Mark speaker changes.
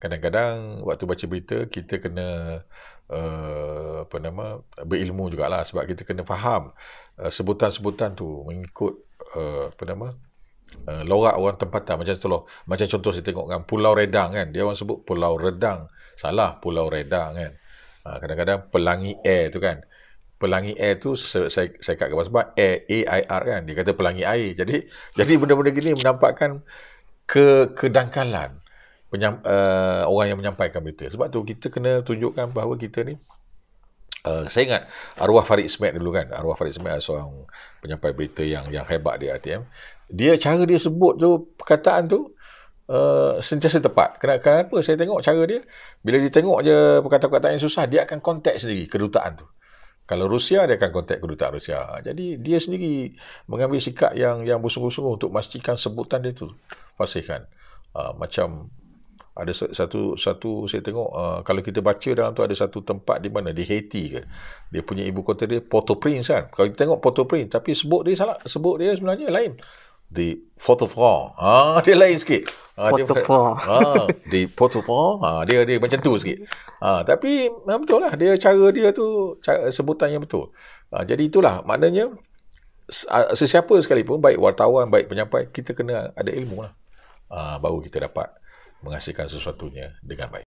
Speaker 1: kadang-kadang waktu baca berita kita kena uh, apa nama berilmu jugalah sebab kita kena faham uh, sebutan-sebutan tu mengikut uh, apa nama uh, lorak orang tempatan macam tu loh macam contoh saya tengok kan pulau redang kan dia orang sebut pulau redang salah pulau redang kan uh, kadang-kadang pelangi air tu kan pelangi air tu saya saya kat kepada sebab air A I R kan dia kata pelangi air jadi jadi benda-benda gini menampakkan ke kedangkalan penyam, uh, eh, orang yang menyampaikan berita. Sebab tu kita kena tunjukkan bahawa kita ni uh, saya ingat arwah Farid Ismail dulu kan. Arwah Farid Ismail adalah seorang penyampai berita yang yang hebat di ATM Dia cara dia sebut tu perkataan tu Uh, sentiasa tepat. Kenapa? Kenapa saya tengok cara dia, bila dia tengok je perkataan-perkataan yang susah, dia akan kontak sendiri kedutaan tu. Kalau Rusia, dia akan kontak kedutaan Rusia. Jadi, dia sendiri mengambil sikap yang yang bersungguh-sungguh untuk memastikan sebutan dia tu. Pastikan. Uh, ah, macam ada satu satu saya tengok uh, kalau kita baca dalam tu ada satu tempat di mana di Haiti ke dia punya ibu kota dia Port-au-Prince kan kalau kita tengok Port-au-Prince tapi sebut dia salah sebut dia sebenarnya lain di port au ah dia lain sikit ah, Port-au-Prince ah di port au ah dia dia macam tu sikit ah tapi ah, betul lah dia cara dia tu cara, sebutannya betul ah, jadi itulah maknanya ah, sesiapa sekalipun baik wartawan
Speaker 2: baik penyampai kita kena ada ilmu lah ah, baru kita dapat menghasilkan sesuatunya dengan baik.